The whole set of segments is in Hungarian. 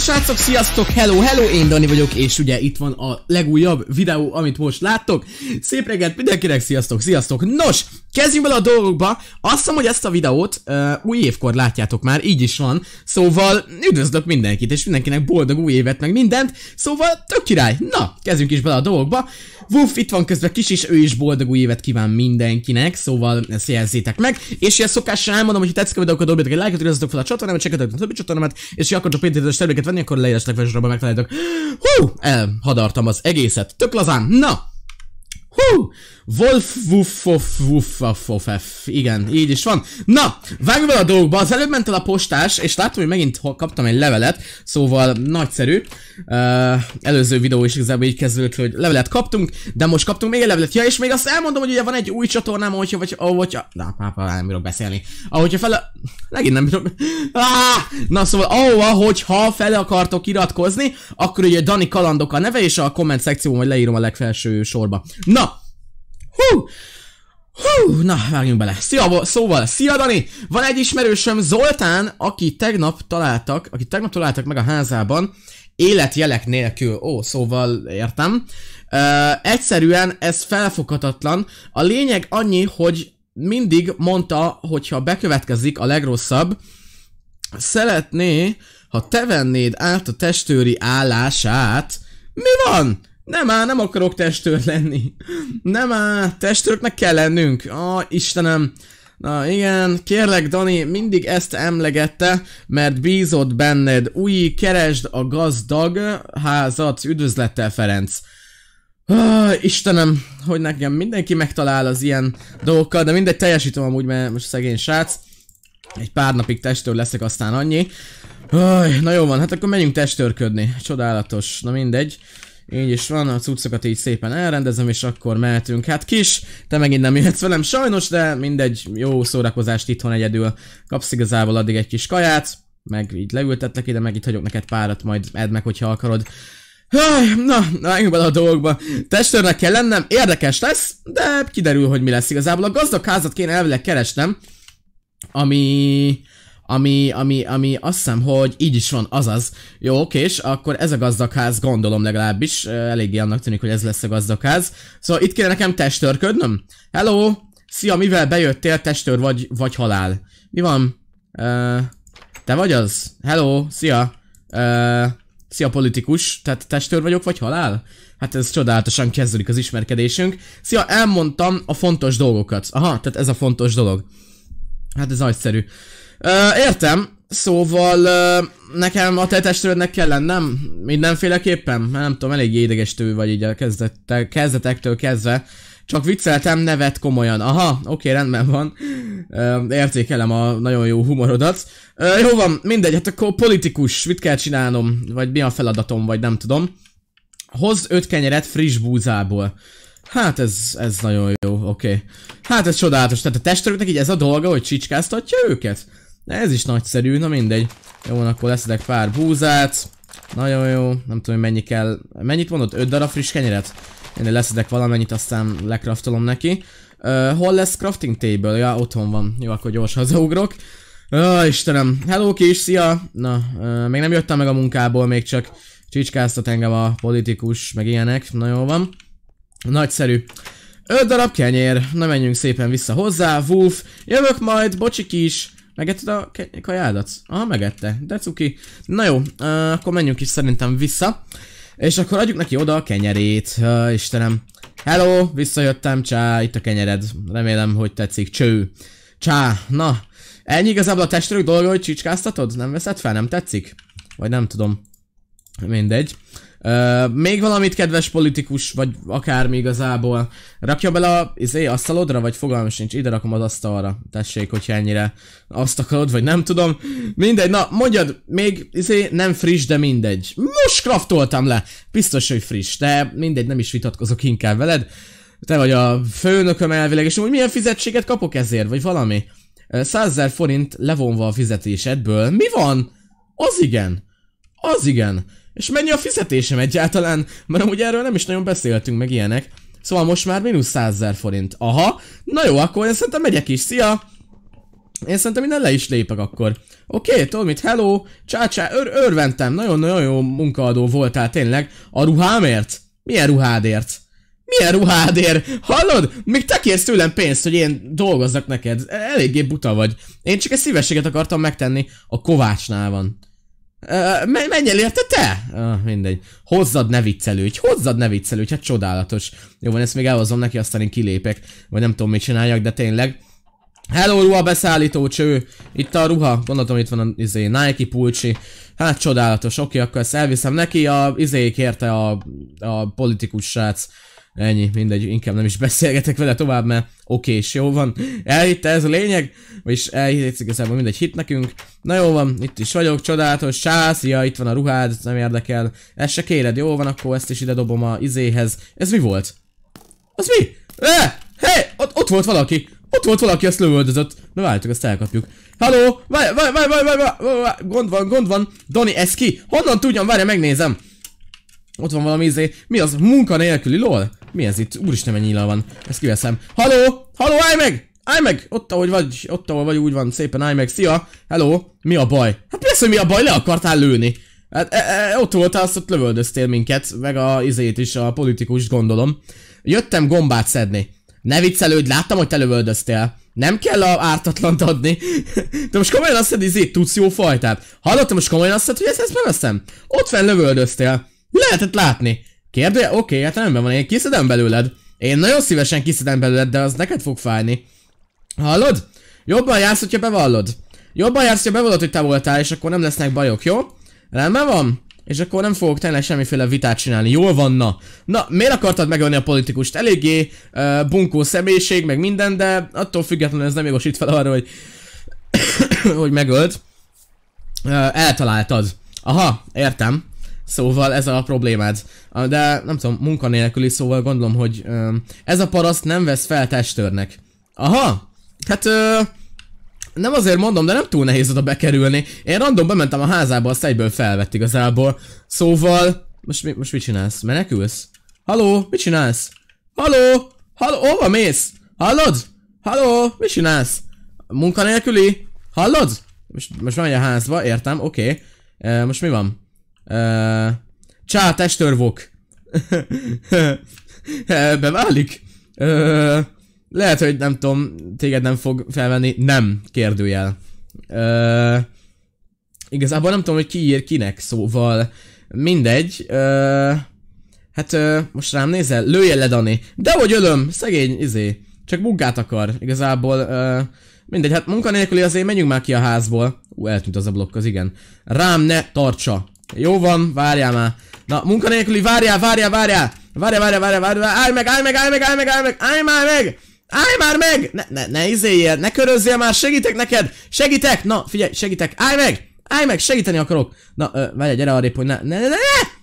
srácok, sziasztok, hello, hello, én Dani vagyok, és ugye itt van a legújabb videó, amit most láttok. Szép reggelt mindenkinek, sziasztok, sziasztok. Nos, Kezdjünk bele a dolgokba. Azt hiszem, hogy ezt a videót uh, új évkor látjátok már, így is van. Szóval üdvözlök mindenkit, és mindenkinek boldog új évet, meg mindent. Szóval tök király. Na, kezdjünk is bele a dolgokba. Wuff itt van közben kis is, ő is boldog új évet kíván mindenkinek, szóval ezt jelzzétek meg. És ilyen szokással elmondom, hogy ha tetszik a videó, akkor dobjátok egy lájkot, iratkozzatok fel a csatornámat, csekkoljatok a többi csatornámat, és ha akartok pénzítős terméket venni, akkor leírásnak felsősorban megtaláljátok. Hú, elhadartam az egészet. Tök lazán. Na, Hú! Wolf wuff wuff wuff wuff wuff Igen, így is van. Na, vágj bele a dolgokba. Az előbb ment el a postás, és látom, hogy megint kaptam egy levelet, szóval nagyszerű. Uh, előző videó is igazából így kezdődött, hogy levelet kaptunk, de most kaptunk még egy levelet. Ja, és még azt elmondom, hogy ugye van egy új csatornám, ahogyha vagy, ahogyha... Na, már nem bírok beszélni. Ahogyha fel, legint nem bírok... Ah! Na szóval, ahova, hogyha fel akartok iratkozni, akkor ugye Dani Kalandok a neve, és a komment szekcióban majd leírom a legfelső sorba. Na, Hú! Hú, na, vágjunk bele. Szia, szóval, szia Dani! Van egy ismerősöm, Zoltán, aki tegnap találtak, aki tegnap találtak meg a házában, életjelek nélkül. Ó, szóval értem. Uh, egyszerűen ez felfoghatatlan. A lényeg annyi, hogy mindig mondta, hogyha bekövetkezik a legrosszabb, szeretné, ha te vennéd át a testőri állását. Mi van? Nem á, nem akarok testőr lenni. Nem á, testőrnek kell lennünk. Á, oh, Istenem. Na igen, kérlek Dani, mindig ezt emlegette, mert bízott benned. Új, keresd a gazdag házat, üdvözlettel Ferenc. Oh, Istenem, hogy nekem mindenki megtalál az ilyen dolgokkal, de mindegy, teljesítem amúgy, mert most szegény srác. Egy pár napig testőr leszek, aztán annyi. Oh, na jó van, hát akkor menjünk testőrködni. Csodálatos, na mindegy. Így is van, a cuccokat így szépen elrendezem, és akkor mehetünk. Hát kis, te megint nem jöhetsz velem sajnos, de mindegy, jó szórakozást itthon egyedül. Kapsz igazából addig egy kis kaját, meg így leültetlek ide, meg itt hagyok neked párat, majd edd meg, hogyha akarod. Háj, na, menjünk bele a dolgokba. Testőrnek kell lennem, érdekes lesz, de kiderül, hogy mi lesz igazából. A gazdag házat kéne elvileg keresnem, ami ami, ami, ami azt hiszem, hogy így is van, azaz. Jó, oké, és akkor ez a gazdagház, gondolom legalábbis, eléggé annak tűnik, hogy ez lesz a gazdagház. Szóval itt kéne nekem testőrködnöm? Hello! Szia, mivel bejöttél, testőr vagy, vagy halál? Mi van? Uh, te vagy az? Hello, szia! Uh, szia politikus, tehát testőr vagyok vagy halál? Hát ez csodálatosan kezdődik az ismerkedésünk. Szia, elmondtam a fontos dolgokat. Aha, tehát ez a fontos dolog. Hát ez nagyszerű értem, szóval ö, nekem a te testőrödnek kell lennem, mindenféleképpen, mert nem tudom, eléggé idegestő vagy így a kezdete, kezdetektől kezdve. Csak vicceltem, nevet komolyan. Aha, oké, rendben van. Ö, értékelem a nagyon jó humorodat. Ö, jó van, mindegy, hát akkor politikus, mit kell csinálnom, vagy mi a feladatom, vagy nem tudom. Hozz öt kenyeret friss búzából. Hát ez, ez nagyon jó, oké. Okay. Hát ez csodálatos, tehát a testőröknek így ez a dolga, hogy csicskáztatja őket? De ez is nagyszerű, na mindegy. Jó, akkor leszedek pár búzát. Nagyon jó, nem tudom, hogy mennyi kell. Mennyit mondott? 5 darab friss kenyeret? Én leszedek valamennyit, aztán lekraftolom neki. Ö, hol lesz crafting table? Ja, otthon van. Jó, akkor gyorsan hazaugrok. Ó, Istenem. Hello kis, szia! Na, ö, még nem jöttem meg a munkából, még csak csicskáztat engem a politikus, meg ilyenek. Na jó van. Nagyszerű. 5 darab kenyér. Na menjünk szépen vissza hozzá. Woof. Jövök majd, bocsik is. Megetted a kajádat? Aha, megette. De cuki. Na jó, uh, akkor menjünk is szerintem vissza. És akkor adjuk neki oda a kenyerét. Uh, Istenem. Hello, visszajöttem, csá, itt a kenyered. Remélem, hogy tetszik. Cső. Csá, na. Ennyi igazából a testőrök dolga, hogy csicskáztatod? Nem veszed fel, nem tetszik? Vagy nem tudom. Mindegy még valamit, kedves politikus, vagy akármi igazából. Rakja bele a, izé, asztalodra, vagy fogalmam sincs, ide rakom az asztalra. Tessék, hogyha ennyire azt akarod, vagy nem tudom. Mindegy, na mondjad, még izé, nem friss, de mindegy. Most kraftoltam le. Biztos, hogy friss, de mindegy, nem is vitatkozok inkább veled. Te vagy a főnököm elvileg, és hogy milyen fizetséget kapok ezért, vagy valami? 100 forint levonva a fizetésedből. Mi van? Az igen. Az igen. És mennyi a fizetésem egyáltalán? Mert amúgy erről nem is nagyon beszéltünk meg ilyenek. Szóval most már mínusz 100 forint. Aha, na jó, akkor én szerintem megyek is, szia! Én szerintem innen le is lépek akkor. Oké, okay, tudom mit, hello, csá, csá, ör örventem, nagyon-nagyon jó munkaadó voltál tényleg. A ruhámért? Milyen ruhádért? Milyen ruhádért? Hallod? Még te kérsz tőlem pénzt, hogy én dolgozzak neked. E, eléggé buta vagy. Én csak egy szívességet akartam megtenni. A kovácsnál van. Uh, menj el érte te? Uh, mindegy. Hozzad ne viccelődj, hozzad ne viccelődj, hát csodálatos. Jó van, ezt még elhozom neki, aztán én kilépek. Vagy nem tudom, mit csináljak, de tényleg. Hello ruha beszállító cső. Itt a ruha, gondoltam itt van az izé, Nike pulcsi. Hát csodálatos, oké, okay, akkor ezt elviszem neki, a izé kérte a, a politikus srác. Ennyi, mindegy, inkább nem is beszélgetek vele tovább, mert oké, és jó van. Elhitte ez a lényeg, vagyis elhitte igazából mindegy hit nekünk. Na jó van, itt is vagyok, csodálatos, sász, ja, itt van a ruhád, nem érdekel. Ezt se kéred, jó van, akkor ezt is ide dobom a izéhez. Ez mi volt? Az mi? Eh! Hé! Ott, ott volt valaki! Ott volt valaki, azt lövöldözött. Na várjátok, ezt elkapjuk. Halló! Várj, várj, várj, várj, várj, várj, gond van, gond van. Doni, ez ki? Honnan tudjam? Várj, megnézem. Ott van valami izé. Mi az? Munkanélküli, lol? Mi ez itt? is nem ennyi van. Ezt kiveszem. Haló! Haló, állj meg! Állj meg! Ott ahogy vagy, ott ahol vagy úgy van, szépen állj meg. Szia! Hello! Mi a baj? Hát persze, mi a baj? Le akartál lőni. Hát e, e, e, ott voltál, azt ott lövöldöztél minket, meg a izét is, a politikus gondolom. Jöttem gombát szedni. Ne viccelődj, láttam, hogy te lövöldöztél. Nem kell a ártatlant adni. De most komolyan azt hiszed, izét tudsz jó fajtát. Hallottam most komolyan azt hiszed, hogy ezt, ezt beveszem? Ott fenn lövöldöztél. Lehetett látni. Kérdője? Oké, okay, hát rendben van, én kiszedem belőled. Én nagyon szívesen kiszedem belőled, de az neked fog fájni. Hallod? Jobban jársz, hogyha bevallod. Jobban jársz, hogyha bevallod, hogy te voltál, és akkor nem lesznek bajok, jó? Rendben van? És akkor nem fogok tényleg semmiféle vitát csinálni. Jól van, na. Na, miért akartad megölni a politikust? Eléggé uh, bunkó személyiség, meg minden, de attól függetlenül ez nem jogosít fel arra, hogy, hogy megölt. Uh, eltaláltad. Aha, értem. Szóval ez a problémád. De nem tudom, munkanélküli, szóval gondolom, hogy ö, ez a paraszt nem vesz fel testőrnek. Aha! Hát ö, nem azért mondom, de nem túl nehéz oda bekerülni. Én random bementem a házába, azt egyből felvett igazából. Szóval... Most, mi, most mit csinálsz? Menekülsz? Haló? Mit csinálsz? Haló? Haló? Hova mész? Hallod? Haló? Mit csinálsz? Munkanélküli? Hallod? Most, most megy a házba, értem, oké. Okay. most mi van? Uh, csá, testőrvok. Beválik? Uh, lehet, hogy nem tudom, téged nem fog felvenni. Nem, kérdőjel. Uh, igazából nem tudom, hogy ki ír kinek, szóval mindegy. Uh, hát most rám nézel? Lőjél le, Dani. Dehogy ölöm, szegény, izé. Csak munkát akar, igazából. Uh, mindegy, hát munkanélküli azért menjünk már ki a házból. Ú, eltűnt az a blokk, az igen. Rám ne tartsa, jó van, várjál már. Na, munkanélküli, várjál, várjál, várjál! Várjál, várjál, várjál, várjál, állj meg, állj meg, állj meg, állj meg, állj meg, állj már meg! Állj már meg! Ne, ne, ne izéljél, ne körözzél már, segítek neked! Segítek! Na, figyelj, segítek, állj meg! Állj meg, segíteni akarok! Na, ö, várjál, gyere arrébb, hogy ne, ne, ne, ne!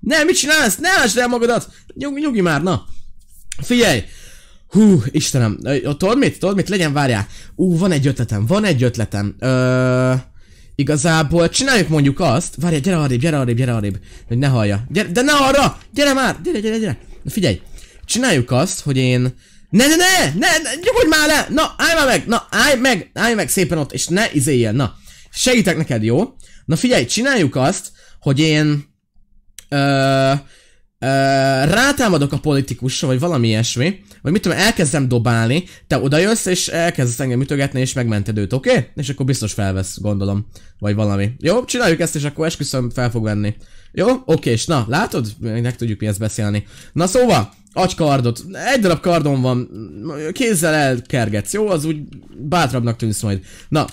Ne, mit csinálsz? Ne ásd el magadat! Nyug, nyugi már, na! Figyelj! Hú, Istenem, tudod mit? Tudod mit? Legyen, várjál! Ú, van egy ötletem, van egy ötletem. Ö... Igazából csináljuk mondjuk azt, várj, gyere arrébb, gyere arrébb, gyere arrébb, hogy ne hallja. Gyere, de ne arra! Gyere már! Gyere, gyere, gyere! Na figyelj! Csináljuk azt, hogy én... Ne, ne, ne! Ne, ne nyugodj már le! Na, állj már meg! Na, állj meg! Állj meg szépen ott, és ne izéljen! na. Segítek neked, jó? Na figyelj, csináljuk azt, hogy én... Ö rátámadok a politikusra, vagy valami ilyesmi, vagy mit tudom, elkezdem dobálni, te odajössz, és elkezdesz engem ütögetni, és megmented őt, oké? Okay? És akkor biztos felvesz, gondolom, vagy valami. Jó, csináljuk ezt, és akkor esküszöm, fel fog venni. Jó, oké, és na, látod? Meg tudjuk mi ezt beszélni. Na szóval, adj kardot. Egy darab kardom van, kézzel elkergetsz, jó? Az úgy bátrabbnak tűnsz majd. Na,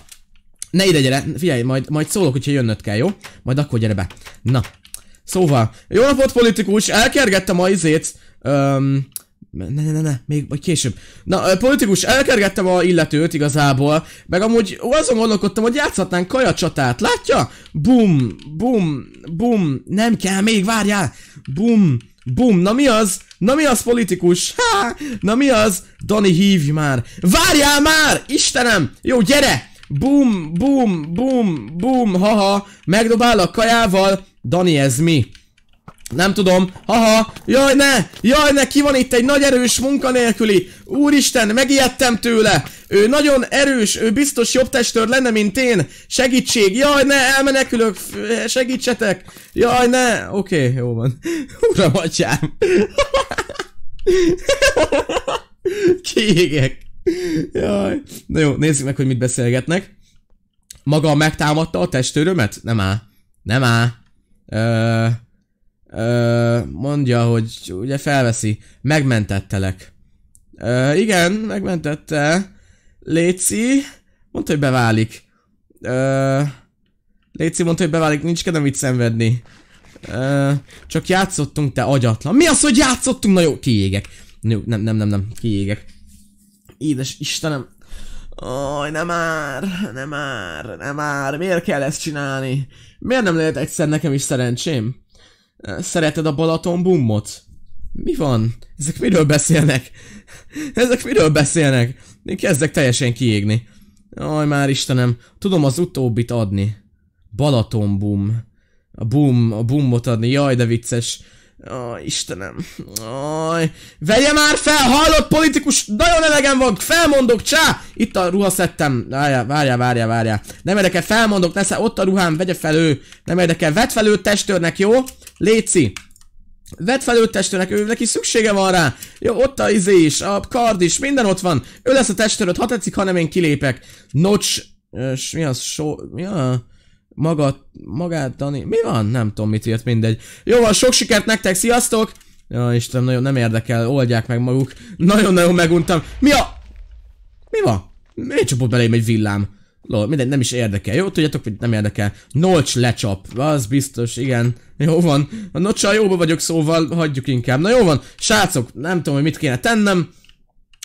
ne ide gyere, figyelj, majd, majd szólok, hogyha jönnöd kell, jó? Majd akkor gyere be. Na, Szóval, jó napot politikus, elkergettem a izét, um, ne, ne, ne, ne, még vagy később. Na, politikus, elkergettem a illetőt igazából, meg amúgy azon gondolkodtam, hogy játszhatnánk kaja csatát, látja? Bum, bum, bum, nem kell, még várjál, bum, bum, na mi az? Na mi az politikus? Ha, na mi az? Dani hívj már, várjál már, Istenem, jó gyere! Bum, bum, bum, bum, haha, megdobál a kajával, Dani, ez mi? Nem tudom. Haha, jaj ne, jaj ne, ki van itt egy nagy erős munkanélküli. Úristen, megijedtem tőle. Ő nagyon erős, ő biztos jobb testőr lenne, mint én. Segítség, jaj ne, elmenekülök, segítsetek. Jaj ne, oké, okay, jó van. Uram, atyám. Kiégek. Jaj. Na jó, nézzük meg, hogy mit beszélgetnek. Maga megtámadta a testőrömet? Nem áll. Nem áll ö, ö, mondja, hogy ugye felveszi, megmentettelek. Ö, igen, megmentette. Léci, mondta, hogy beválik. Ö, Léci mondta, hogy beválik, nincs kedvem itt szenvedni. Ö, csak játszottunk, te agyatlan. Mi az, hogy játszottunk? Na jó, kiégek. nem, nem, nem, nem, kiégek. Édes Istenem, Aj, nem már, nem már, nem már, miért kell ezt csinálni? Miért nem lehet egyszer nekem is szerencsém? Szereted a Balaton bummot? Mi van? Ezek miről beszélnek? Ezek miről beszélnek? Én kezdek teljesen kiégni. Aj, már Istenem, tudom az utóbbit adni. Balaton bum. A bum, a bummot adni, jaj, de vicces. Ó, Istenem. Aj. Vegye már fel, hallott politikus, nagyon elegem van, felmondok, csá! Itt a ruha ruhaszettem. Várjál, várjál, várjál, várjál. Nem érdekel, felmondok, lesz ott a ruhám, vegye fel ő. Nem érdekel, vedd fel őt testőrnek, jó? Léci. Vedd fel őt testőrnek, ő neki szüksége van rá. Jó, ott a izé is, a kard is, minden ott van. Ő lesz a testőröd, ha tetszik, hanem én kilépek. Nocs, és mi az, so... Mi a maga, magát tanít, mi van? Nem tudom mit írt, mindegy. Jó van, sok sikert nektek, sziasztok! Ja, Istenem, nagyon nem érdekel, oldják meg maguk. Nagyon-nagyon meguntam. Mi a... Mi van? Miért csapott belém egy villám? Lol, mindegy, nem is érdekel. Jó, tudjátok, hogy nem érdekel. Nolcs lecsap. Az biztos, igen. Jó van. A nocsal jóba vagyok, szóval hagyjuk inkább. Na jó van. Srácok, nem tudom, hogy mit kéne tennem.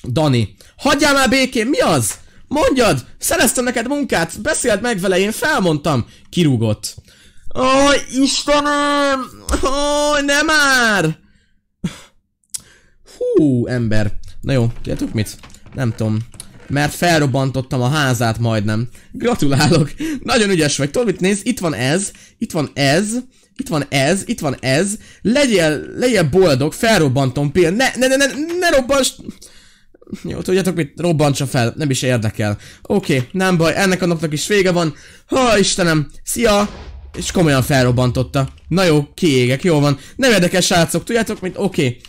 Dani. Hagyjál már békén, mi az? Mondjad! Szereztem neked munkát! Beszélt meg vele, én felmondtam! Kirúgott. Ó, oh, Istenem! Ó, oh, nem már! Hú, ember. Na jó, tudjátok mit? Nem tudom. Mert felrobbantottam a házát majdnem. Gratulálok! Nagyon ügyes vagy. Tudod mit néz? Itt van ez, itt van ez, itt van ez, itt van ez. Legyél, legyél boldog, felrobbantom például. Ne, ne, ne, ne, ne robbansd! Jó, tudjátok mit? Robbantsa fel, nem is érdekel. Oké, okay, nem baj, ennek a napnak is vége van. Ha Istenem, szia! És komolyan felrobbantotta. Na jó, kiégek, jó van. Nem érdekes srácok, tudjátok mit? Oké. Okay.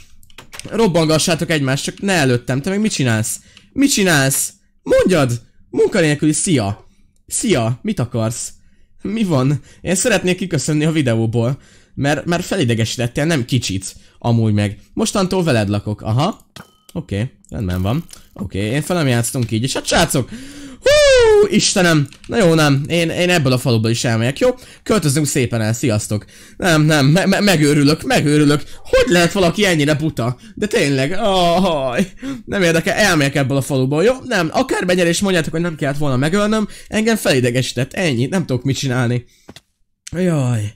Robbangassátok egymást, csak ne előttem. Te meg mit csinálsz? Mit csinálsz? Mondjad! Munkanélküli, szia! Szia, mit akarsz? Mi van? Én szeretnék kiköszönni a videóból. Mert, mert felidegesítettél, nem kicsit. Amúgy meg. Mostantól veled lakok, aha. Oké, okay, rendben van. Oké, okay, én fel nem játszottunk így, és hát srácok! Hú, Istenem! Na jó, nem. Én, én ebből a faluból is elmegyek, jó? Költözünk szépen el, sziasztok. Nem, nem, me me megőrülök, megőrülök. Hogy lehet valaki ennyire buta? De tényleg, ahaj. Oh, nem érdekel, elmegyek ebből a faluból, jó? Nem, akár menjen és mondjátok, hogy nem kellett volna megölnöm. Engem felidegesített, ennyi, nem tudok mit csinálni. Jaj.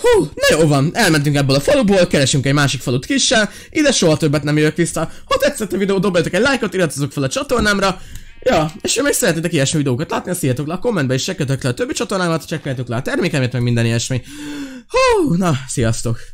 Hú, na jó van, elmentünk ebből a faluból, keresünk egy másik falut kissel, ide soha többet nem jövök vissza. Ha tetszett a videó, dobjátok egy lájkot, iratkozzatok fel a csatornámra. Ja, és ha még szeretnétek ilyesmi videókat látni, azt írjátok le a kommentbe, és csekkeljetek le a többi csatornámat, csekkeljetek le a termékemet, meg minden ilyesmi. Hú, na, sziasztok!